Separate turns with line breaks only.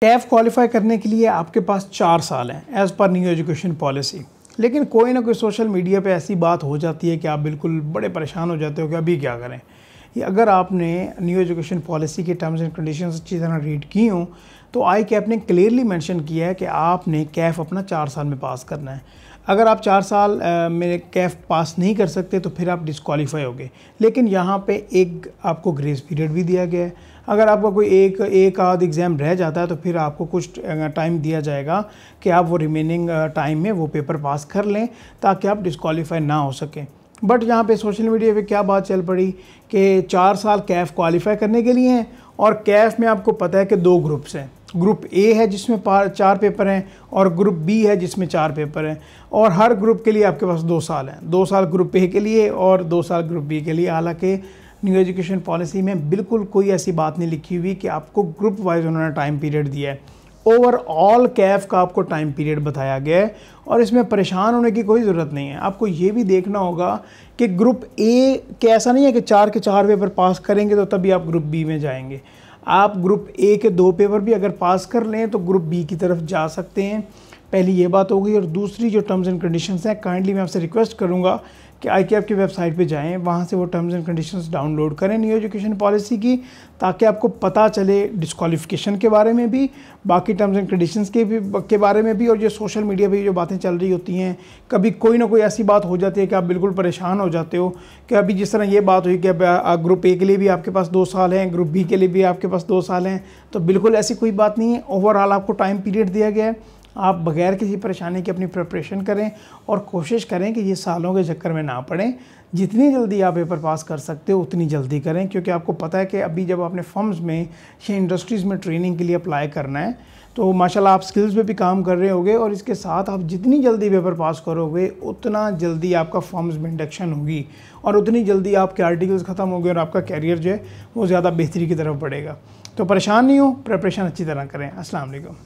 टैफ qualify करने के लिए आपके पास चार साल हैं as per new education policy लेकिन कोई ना कोई सोशल मीडिया पे ऐसी बात हो जाती है कि आप बिल्कुल बड़े परेशान हो जाते हो कि अभी क्या करें ये अगर आपने न्यू एजुकेशन पॉलिसी के टर्म्स एंड कंडीशन अच्छी तरह रीड की हूँ तो आई कैप ने क्लियरली मैंशन किया है कि आपने कैफ अपना चार साल में पास करना है अगर आप चार साल में कैफ पास नहीं कर सकते तो फिर आप डिसक्वालीफाई हो गए लेकिन यहाँ पे एक आपको ग्रेस पीरियड भी दिया गया है अगर आपका कोई एक एक आध एग्ज़ाम रह जाता है तो फिर आपको कुछ टाइम दिया जाएगा कि आप वो रिमेनिंग टाइम में वो पेपर पास कर लें ताकि आप डिस्कवालीफाई ना हो सकें बट यहाँ पे सोशल मीडिया पे क्या बात चल पड़ी कि चार साल कैफ क्वालिफाई करने के लिए हैं और कैफ में आपको पता है कि दो ग्रुप्स हैं ग्रुप ए है जिसमें चार पेपर हैं और ग्रुप बी है जिसमें चार पेपर हैं और हर ग्रुप के लिए आपके पास दो साल हैं दो साल ग्रुप ए के लिए और दो साल ग्रुप बी के लिए हालांकि न्यू एजुकेशन पॉलिसी में बिल्कुल कोई ऐसी बात नहीं लिखी हुई कि आपको ग्रुप वाइज उन्होंने टाइम पीरियड दिया है ओवरऑल कैफ का आपको टाइम पीरियड बताया गया है और इसमें परेशान होने की कोई ज़रूरत नहीं है आपको ये भी देखना होगा कि ग्रुप ए के ऐसा नहीं है कि चार के चार पेपर पास करेंगे तो तभी आप ग्रुप बी में जाएंगे आप ग्रुप ए के दो पेपर भी अगर पास कर लें तो ग्रुप बी की तरफ जा सकते हैं पहली ये बात हो गई और दूसरी जो टर्म्स एंड कंडीशंस हैं काइंडली मैं आपसे रिक्वेस्ट करूँगा कि आई की वेबसाइट पे जाएं वहाँ से वो टर्म्स एंड कंडीशंस डाउनलोड करें न्यू एजुकेशन पॉलिसी की ताकि आपको पता चले डिस्कॉलिफिकेशन के बारे में भी बाकी टर्म्स एंड कंडीशंस के भी के बारे में भी और जो सोशल मीडिया पे जो बातें चल रही होती हैं कभी कोई ना कोई ऐसी बात हो जाती है कि आप बिल्कुल परेशान हो जाते हो कि अभी जिस तरह ये बात हुई कि ग्रुप ए के लिए भी आपके पास दो साल हैं ग्रुप बी के लिए भी आपके पास दो साल हैं तो बिल्कुल ऐसी कोई बात नहीं है ओवरऑल आपको टाइम पीरियड दिया गया है आप बगैर किसी परेशानी के अपनी प्रिपरेशन करें और कोशिश करें कि ये सालों के चक्कर में ना पड़ें जितनी जल्दी आप पेपर पास कर सकते हो उतनी जल्दी करें क्योंकि आपको पता है कि अभी जब आपने फर्म्स में या इंडस्ट्रीज़ में ट्रेनिंग के लिए अप्लाई करना है तो माशाल्लाह आप स्किल्स पे भी काम कर रहे होगे और इसके साथ आप जितनी जल्दी पेपर पास करोगे उतना जल्दी आपका फॉर्म्स में इंडक्शन होगी और उतनी जल्दी आपके आर्टिकल्स ख़त्म होंगे और आपका कैरियर जो है वो ज़्यादा बेहतरी की तरफ बढ़ेगा तो परेशान नहीं हो प्रपरेशन अच्छी तरह करें असलम